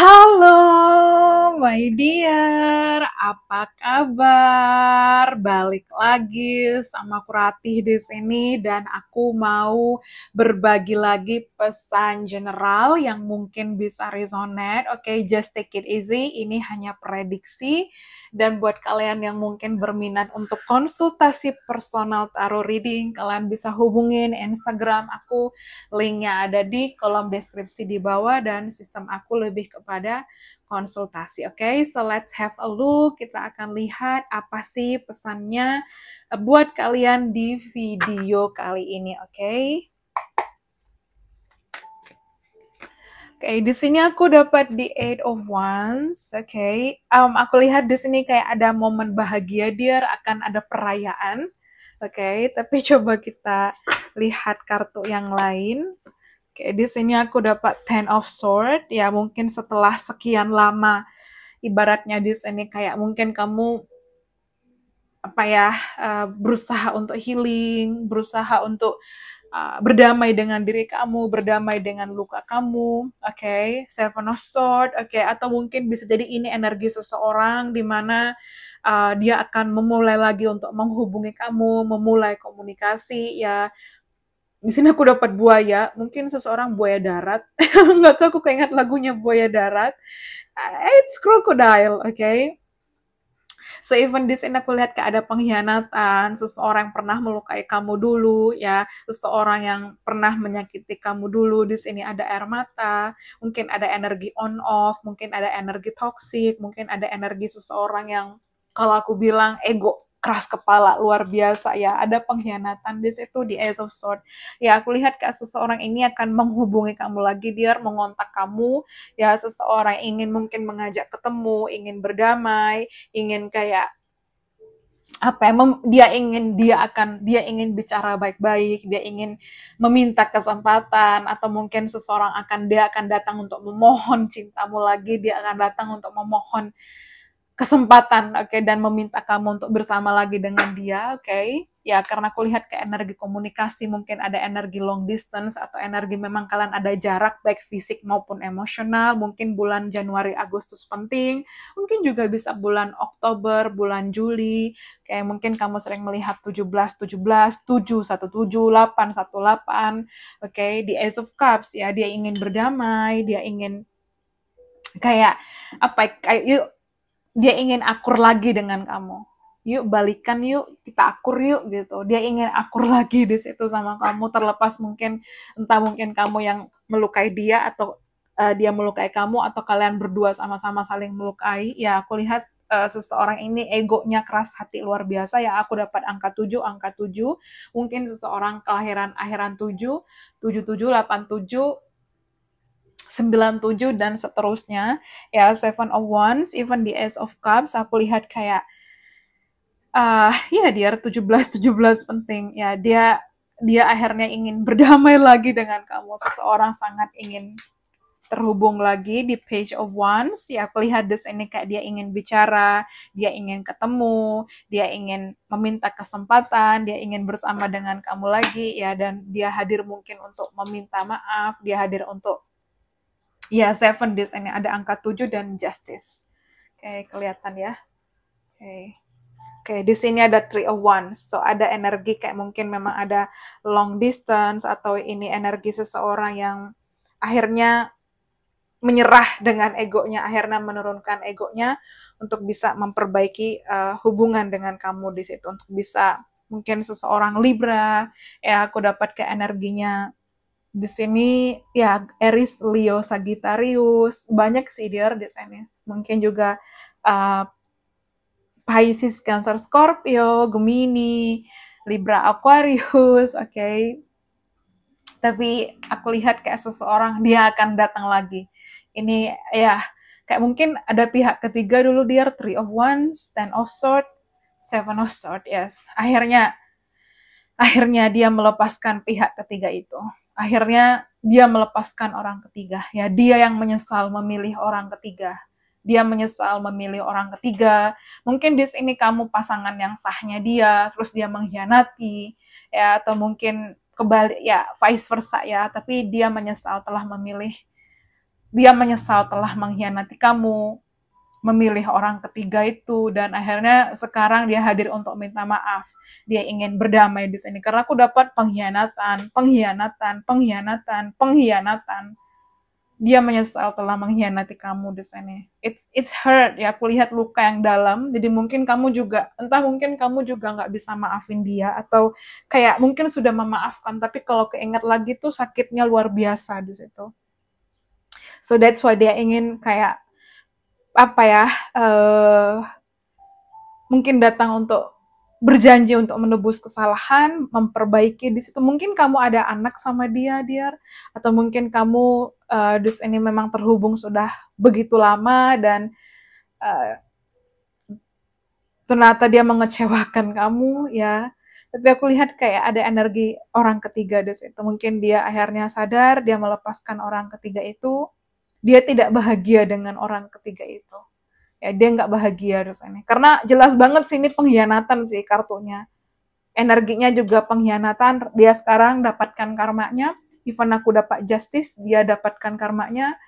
Hello my dear, apa kabar? Balik lagi sama Kuratih di sini dan aku mau berbagi lagi pesan general yang mungkin bisa resonate. Oke, okay, just take it easy. Ini hanya prediksi dan buat kalian yang mungkin berminat untuk konsultasi personal tarot reading, kalian bisa hubungin Instagram aku. Linknya ada di kolom deskripsi di bawah dan sistem aku lebih kepada konsultasi. Oke, okay? so let's have a look. Kita akan lihat apa sih pesannya eh, buat kalian di video kali ini. Oke. Okay? Oke, okay, di sini aku dapat the Eight of Wands. Oke, okay. um, aku lihat di sini kayak ada momen bahagia dia akan ada perayaan. Oke, okay, tapi coba kita lihat kartu yang lain. Oke, di sini aku dapat Ten of Sword. Ya, mungkin setelah sekian lama ibaratnya di sini kayak mungkin kamu apa ya uh, berusaha untuk healing, berusaha untuk uh, berdamai dengan diri kamu, berdamai dengan luka kamu, oke, okay? Seven of Sword, oke, okay? atau mungkin bisa jadi ini energi seseorang di mana uh, dia akan memulai lagi untuk menghubungi kamu, memulai komunikasi, ya di sini aku dapat buaya mungkin seseorang buaya darat nggak tahu aku keinget lagunya buaya darat eh, it's crocodile oke okay? So even di sini aku lihat kayak ada pengkhianatan, seseorang yang pernah melukai kamu dulu ya, seseorang yang pernah menyakiti kamu dulu. Di sini ada air mata, mungkin ada energi on off, mungkin ada energi toksik, mungkin ada energi seseorang yang kalau aku bilang ego keras kepala luar biasa ya ada pengkhianatan di situ di Ace of Swords ya aku lihat kayak seseorang ini akan menghubungi kamu lagi biar mengontak kamu ya seseorang ingin mungkin mengajak ketemu ingin berdamai ingin kayak apa ya, dia ingin dia akan dia ingin bicara baik-baik dia ingin meminta kesempatan atau mungkin seseorang akan dia akan datang untuk memohon cintamu lagi dia akan datang untuk memohon kesempatan, oke, okay, dan meminta kamu untuk bersama lagi dengan dia, oke, okay? ya karena aku lihat ke energi komunikasi mungkin ada energi long distance atau energi memang kalian ada jarak baik fisik maupun emosional, mungkin bulan Januari Agustus penting, mungkin juga bisa bulan Oktober, bulan Juli, kayak mungkin kamu sering melihat 17, 17, 7, 17, 8, 18, oke, okay? di Ace of Cups ya dia ingin berdamai, dia ingin kayak apa ya, kayak dia ingin akur lagi dengan kamu yuk balikan yuk kita akur yuk gitu dia ingin akur lagi di situ sama kamu terlepas mungkin entah mungkin kamu yang melukai dia atau uh, dia melukai kamu atau kalian berdua sama-sama saling melukai ya aku lihat uh, seseorang ini egonya keras hati luar biasa ya aku dapat angka 7 angka 7 mungkin seseorang kelahiran akhiran 7 7787 sembilan tujuh dan seterusnya ya Seven of Wands even the Ace of Cups aku lihat kayak ah uh, ya dia tujuh belas penting ya dia dia akhirnya ingin berdamai lagi dengan kamu seseorang sangat ingin terhubung lagi di page of wands ya aku lihat ini kayak dia ingin bicara dia ingin ketemu dia ingin meminta kesempatan dia ingin bersama dengan kamu lagi ya dan dia hadir mungkin untuk meminta maaf dia hadir untuk ya seven days ini ada angka tujuh dan justice. Oke, okay, kelihatan ya. Oke. Okay. Oke, okay, di sini ada three of one, So ada energi kayak mungkin memang ada long distance atau ini energi seseorang yang akhirnya menyerah dengan egonya, akhirnya menurunkan egonya untuk bisa memperbaiki uh, hubungan dengan kamu di situ untuk bisa mungkin seseorang Libra ya aku dapat ke energinya di sini ya Eris Leo Sagitarius banyak sih dia desainnya mungkin juga uh, Pisces Cancer Scorpio Gemini Libra Aquarius oke okay. tapi aku lihat kayak seseorang dia akan datang lagi ini ya kayak mungkin ada pihak ketiga dulu dia Three of Wands Ten of Swords Seven of Swords yes akhirnya akhirnya dia melepaskan pihak ketiga itu akhirnya dia melepaskan orang ketiga ya dia yang menyesal memilih orang ketiga dia menyesal memilih orang ketiga mungkin di sini kamu pasangan yang sahnya dia terus dia mengkhianati ya atau mungkin kembali ya vice versa ya tapi dia menyesal telah memilih dia menyesal telah mengkhianati kamu memilih orang ketiga itu dan akhirnya sekarang dia hadir untuk minta maaf. Dia ingin berdamai di sini karena aku dapat pengkhianatan, pengkhianatan, pengkhianatan, pengkhianatan. Dia menyesal telah mengkhianati kamu di sini. It's it's hurt ya. Aku lihat luka yang dalam. Jadi mungkin kamu juga entah mungkin kamu juga nggak bisa maafin dia atau kayak mungkin sudah memaafkan tapi kalau keinget lagi tuh sakitnya luar biasa di situ. So that's why dia ingin kayak apa ya uh, mungkin datang untuk berjanji untuk menebus kesalahan, memperbaiki di situ. Mungkin kamu ada anak sama dia, dia atau mungkin kamu uh, dus ini memang terhubung sudah begitu lama dan uh, ternyata dia mengecewakan kamu, ya. Tapi aku lihat kayak ada energi orang ketiga di situ. Mungkin dia akhirnya sadar, dia melepaskan orang ketiga itu dia tidak bahagia dengan orang ketiga itu. Ya, dia nggak bahagia rasanya. Karena jelas banget sih ini pengkhianatan sih kartunya. Energinya juga pengkhianatan. Dia sekarang dapatkan karmanya. Even aku dapat justice, dia dapatkan karmanya.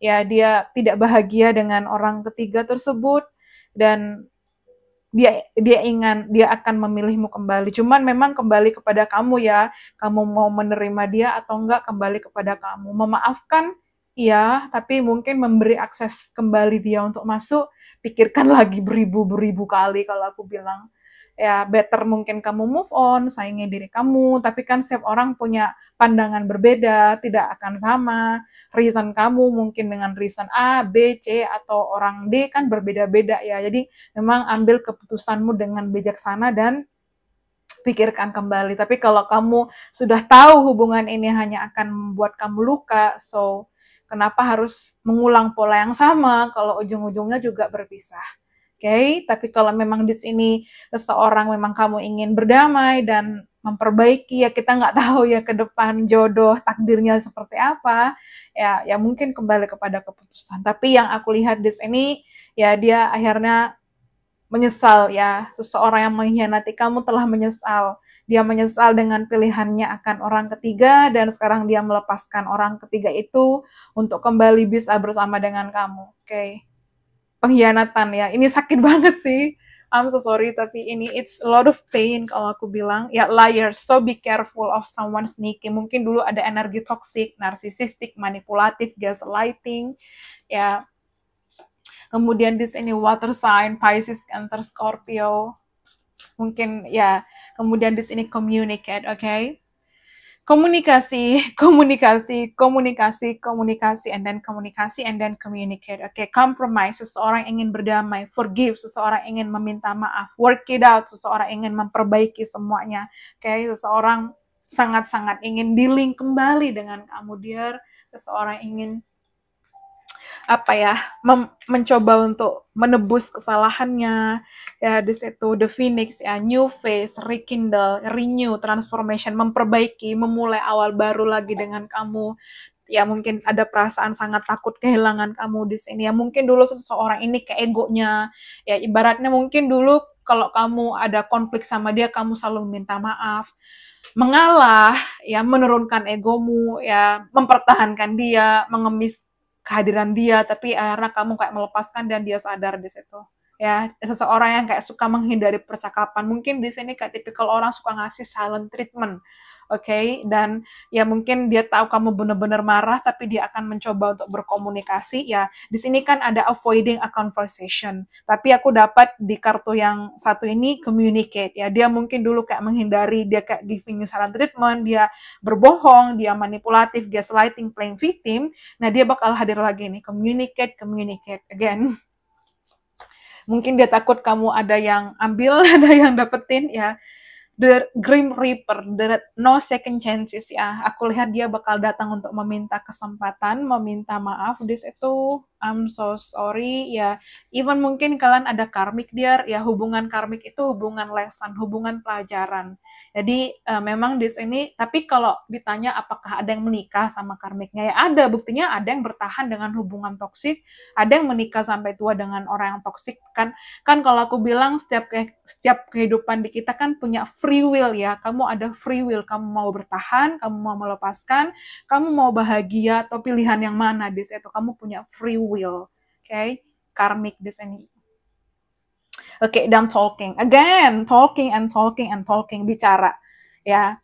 Ya, dia tidak bahagia dengan orang ketiga tersebut dan dia dia ingin dia akan memilihmu kembali. Cuman memang kembali kepada kamu ya. Kamu mau menerima dia atau enggak kembali kepada kamu. Memaafkan Iya, tapi mungkin memberi akses kembali dia untuk masuk, pikirkan lagi beribu-beribu kali kalau aku bilang. Ya, better mungkin kamu move on, sayangnya diri kamu, tapi kan setiap orang punya pandangan berbeda, tidak akan sama. Reason kamu mungkin dengan reason A, B, C, atau orang D kan berbeda-beda ya. Jadi memang ambil keputusanmu dengan bijaksana dan pikirkan kembali. Tapi kalau kamu sudah tahu hubungan ini hanya akan membuat kamu luka, so Kenapa harus mengulang pola yang sama kalau ujung-ujungnya juga berpisah? Oke, okay? tapi kalau memang di sini seseorang memang kamu ingin berdamai dan memperbaiki ya kita nggak tahu ya ke depan jodoh takdirnya seperti apa ya ya mungkin kembali kepada keputusan tapi yang aku lihat di sini ya dia akhirnya menyesal ya seseorang yang mengkhianati kamu telah menyesal dia menyesal dengan pilihannya akan orang ketiga dan sekarang dia melepaskan orang ketiga itu untuk kembali bisa bersama dengan kamu. Oke. Okay. Pengkhianatan ya. Ini sakit banget sih. I'm so sorry tapi ini it's a lot of pain kalau aku bilang. Ya liar, so be careful of someone sneaky. Mungkin dulu ada energi toksik, narsisistik, manipulatif, gaslighting. Ya. Kemudian this ini water sign, Pisces, Cancer, Scorpio mungkin ya kemudian di sini communicate oke okay? komunikasi komunikasi komunikasi komunikasi and then komunikasi and then communicate oke okay? compromise seseorang ingin berdamai forgive seseorang ingin meminta maaf work it out seseorang ingin memperbaiki semuanya oke okay? seseorang sangat-sangat ingin dealing kembali dengan kamu dear seseorang ingin apa ya mencoba untuk menebus kesalahannya ya di situ The Phoenix ya New Face Rekindle Renew Transformation memperbaiki memulai awal baru lagi dengan kamu ya mungkin ada perasaan sangat takut kehilangan kamu di sini ya mungkin dulu seseorang ini ke egonya ya ibaratnya mungkin dulu kalau kamu ada konflik sama dia kamu selalu minta maaf mengalah ya menurunkan egomu ya mempertahankan dia mengemis kehadiran dia tapi akhirnya kamu kayak melepaskan dan dia sadar di situ ya seseorang yang kayak suka menghindari percakapan mungkin di sini kayak tipikal orang suka ngasih silent treatment oke okay? dan ya mungkin dia tahu kamu benar-benar marah tapi dia akan mencoba untuk berkomunikasi ya di sini kan ada avoiding a conversation tapi aku dapat di kartu yang satu ini communicate ya dia mungkin dulu kayak menghindari dia kayak giving you silent treatment dia berbohong dia manipulatif gaslighting playing victim nah dia bakal hadir lagi nih communicate communicate again mungkin dia takut kamu ada yang ambil ada yang dapetin ya the grim reaper the no second chances ya aku lihat dia bakal datang untuk meminta kesempatan meminta maaf this itu I'm so sorry ya even mungkin kalian ada karmik dia ya hubungan karmik itu hubungan lesson, hubungan pelajaran jadi uh, memang di sini tapi kalau ditanya apakah ada yang menikah sama karmiknya ya ada buktinya ada yang bertahan dengan hubungan toksik ada yang menikah sampai tua dengan orang yang toksik kan kan kalau aku bilang setiap ke, setiap kehidupan di kita kan punya free will ya kamu ada free will kamu mau bertahan kamu mau melepaskan kamu mau bahagia atau pilihan yang mana di situ kamu punya free will. Okay, karmic destiny. Okay, dan talking again, talking and talking and talking bicara, ya.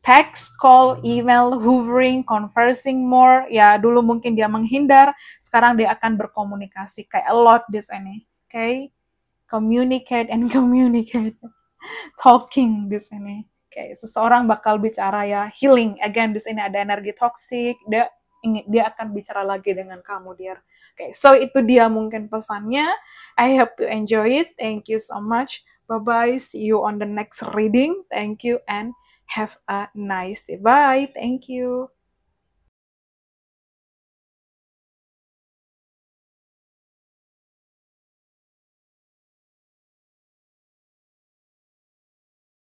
Text, call, email, hovering, conversing more. Ya, dulu mungkin dia menghindar, sekarang dia akan berkomunikasi kayak a lot this ini. Okay, communicate and communicate. talking this ini. Okay, seseorang bakal bicara ya healing. Again, di sini ada energi toxic, dia ingin dia akan bicara lagi dengan kamu dear. Oke, okay, so itu dia mungkin pesannya. I hope you enjoy it. Thank you so much. Bye bye. See you on the next reading. Thank you and have a nice day. Bye. Thank you.